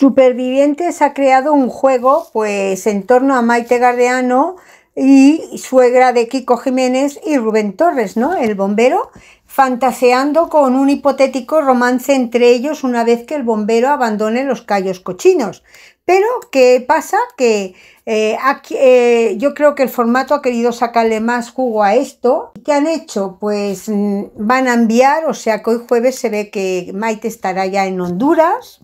Supervivientes ha creado un juego pues en torno a Maite Gardeano y suegra de Kiko Jiménez y Rubén Torres, ¿no? El bombero, fantaseando con un hipotético romance entre ellos una vez que el bombero abandone los callos cochinos. Pero, ¿qué pasa? Que eh, eh, yo creo que el formato ha querido sacarle más jugo a esto. ¿Qué han hecho? Pues mm, van a enviar, o sea que hoy jueves se ve que Maite estará ya en Honduras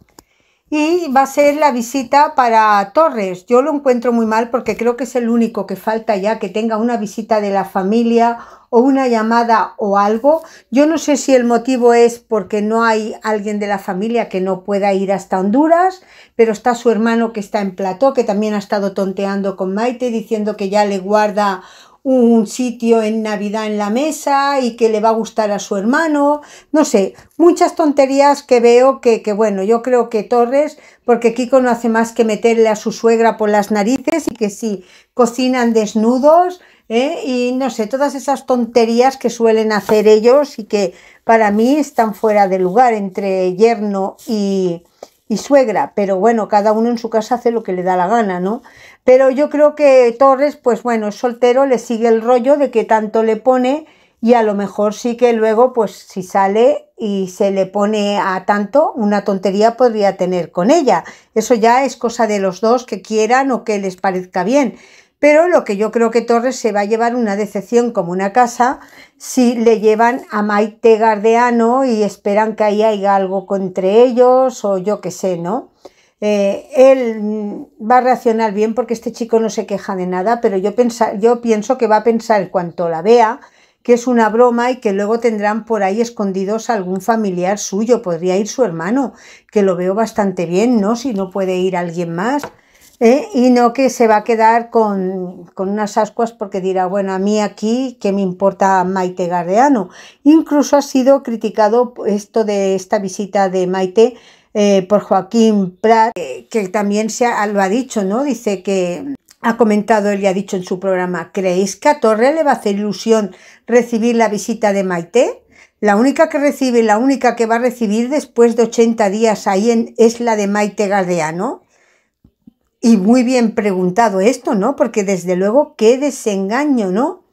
y va a ser la visita para Torres. Yo lo encuentro muy mal porque creo que es el único que falta ya que tenga una visita de la familia o una llamada o algo. Yo no sé si el motivo es porque no hay alguien de la familia que no pueda ir hasta Honduras, pero está su hermano que está en Plató, que también ha estado tonteando con Maite diciendo que ya le guarda un sitio en Navidad en la mesa y que le va a gustar a su hermano, no sé, muchas tonterías que veo que, bueno, yo creo que Torres, porque Kiko no hace más que meterle a su suegra por las narices y que sí, cocinan desnudos, ¿Eh? y no sé, todas esas tonterías que suelen hacer ellos y que para mí están fuera de lugar entre yerno y, y suegra, pero bueno, cada uno en su casa hace lo que le da la gana, ¿no? Pero yo creo que Torres, pues bueno, es soltero, le sigue el rollo de que tanto le pone y a lo mejor sí que luego, pues si sale y se le pone a tanto, una tontería podría tener con ella. Eso ya es cosa de los dos que quieran o que les parezca bien. Pero lo que yo creo que Torres se va a llevar una decepción como una casa si le llevan a Maite Gardeano y esperan que ahí haya algo entre ellos o yo qué sé, ¿no? Eh, él mm, va a reaccionar bien porque este chico no se queja de nada, pero yo, yo pienso que va a pensar cuanto la vea que es una broma y que luego tendrán por ahí escondidos algún familiar suyo, podría ir su hermano, que lo veo bastante bien, ¿no? Si no puede ir alguien más. ¿eh? y no que se va a quedar con, unas ascuas porque dirá, bueno, a mí aquí, ¿qué me importa Maite Gardeano? Incluso ha sido criticado esto de esta visita de Maite eh, por Joaquín Prat, que también se lo ha dicho, ¿no? Dice que ha comentado él y ha dicho en su programa, ¿creéis que a Torre le va a hacer ilusión recibir la visita de Maite? La única que recibe, la única que va a recibir después de 80 días ahí es la de Maite Gardeano. Y muy bien preguntado esto, ¿no? Porque desde luego qué desengaño, ¿no?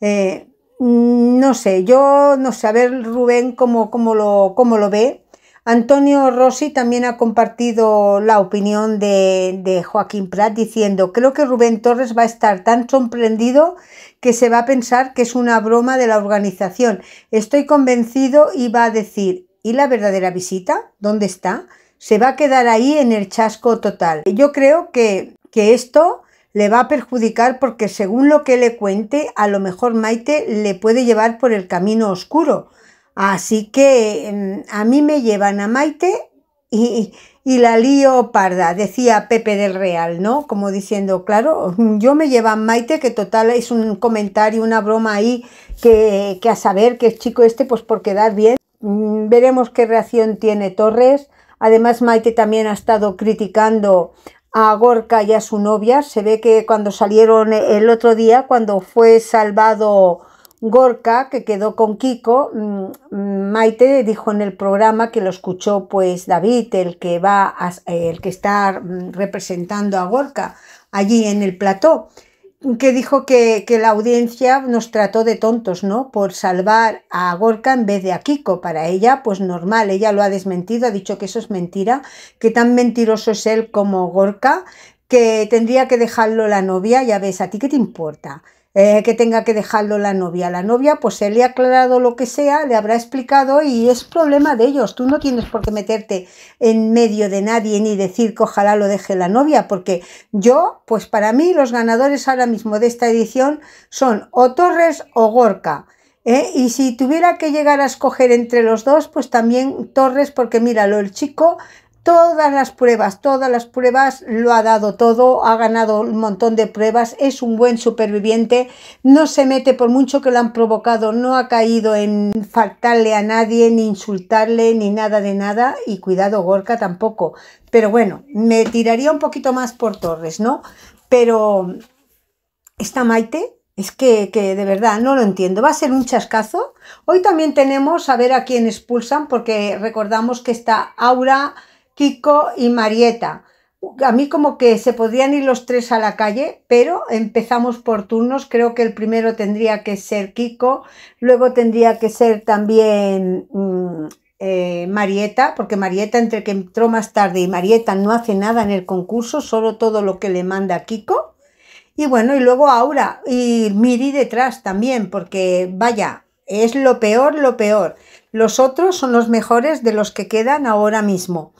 Eh, no sé, yo no sé, a ver Rubén cómo, cómo, lo, lo ve. Antonio Rossi también ha compartido la opinión de, Joaquín Prat diciendo, creo que Rubén Torres va a estar tan sorprendido que se va a pensar que es una broma de la organización. Estoy convencido y va a decir, ¿y la verdadera visita? ¿Dónde está? se va a quedar ahí en el chasco total. Yo creo que, que esto le va a perjudicar porque según lo que le cuente, a lo mejor Maite le puede llevar por el camino oscuro. Así que em, a mí me llevan a Maite y, la lío parda, decía Pepe del Real, ¿no? Como diciendo, claro, yo me a Maite, que total es un comentario, una broma ahí, que, que a saber que es chico este, pues por quedar bien. Mm, veremos qué reacción tiene Torres. Además, Maite también ha estado criticando a Gorka y a su novia. Se ve que cuando salieron el otro día, cuando fue salvado Gorka, que quedó con Kiko, mm, Maite dijo en el programa que lo escuchó pues David, el que va el que está mm, representando a Gorka allí en el plató, que dijo que, que, la audiencia nos trató de tontos, ¿no? Por salvar a Gorka en vez de a Kiko. Para ella, pues normal, ella lo ha desmentido, ha dicho que eso es mentira, que tan mentiroso es él como Gorka, que tendría que dejarlo la novia, ya ves, ¿a ti qué te importa? Eh, que tenga que dejarlo la novia. La novia, pues se le ha aclarado lo que sea, le habrá explicado y es problema de ellos. Tú no tienes por qué meterte en medio de nadie ni decir que ojalá lo deje la novia, porque yo, pues para mí, los ganadores ahora mismo de esta edición son o Torres o Gorka. ¿eh? Y si tuviera que llegar a escoger entre los dos, pues también Torres, porque míralo, el chico todas las pruebas, todas las pruebas, lo ha dado todo, ha ganado un montón de pruebas, es un buen superviviente, no se mete por mucho que lo han provocado, no ha caído en faltarle a nadie, ni insultarle, ni nada de nada, y cuidado Gorka tampoco. Pero bueno, me tiraría un poquito más por Torres, ¿no? Pero esta Maite, es que, de verdad no lo entiendo. Va a ser un chascazo. Hoy también tenemos a ver a quién expulsan, porque recordamos que está Aura, Kiko y Marieta. A mí como que se podrían ir los tres a la calle, pero empezamos por turnos. Creo que el primero tendría que ser Kiko, luego tendría que ser también mm, eh, Marieta, porque Marieta entre que entró más tarde y Marieta no hace nada en el concurso, solo todo lo que le manda Kiko. Y bueno, y luego Aura y Miri detrás también, porque vaya, es lo peor, lo peor. Los otros son los mejores de los que quedan ahora mismo.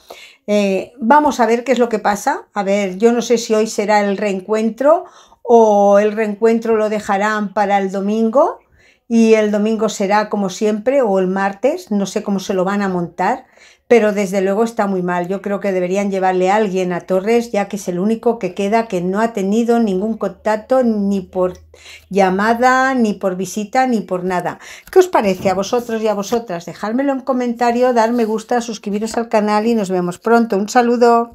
Eh, vamos a ver qué es lo que pasa. A ver, yo no sé si hoy será el reencuentro o el reencuentro lo dejarán para el domingo y el domingo será como siempre o el martes, no sé cómo se lo van a montar, pero desde luego está muy mal. Yo creo que deberían llevarle a alguien a Torres, ya que es el único que queda que no ha tenido ningún contacto ni por llamada, ni por visita, ni por nada. ¿Qué os parece a vosotros y a vosotras? Dejármelo en comentario, dar me gusta, suscribiros al canal y nos vemos pronto. Un saludo.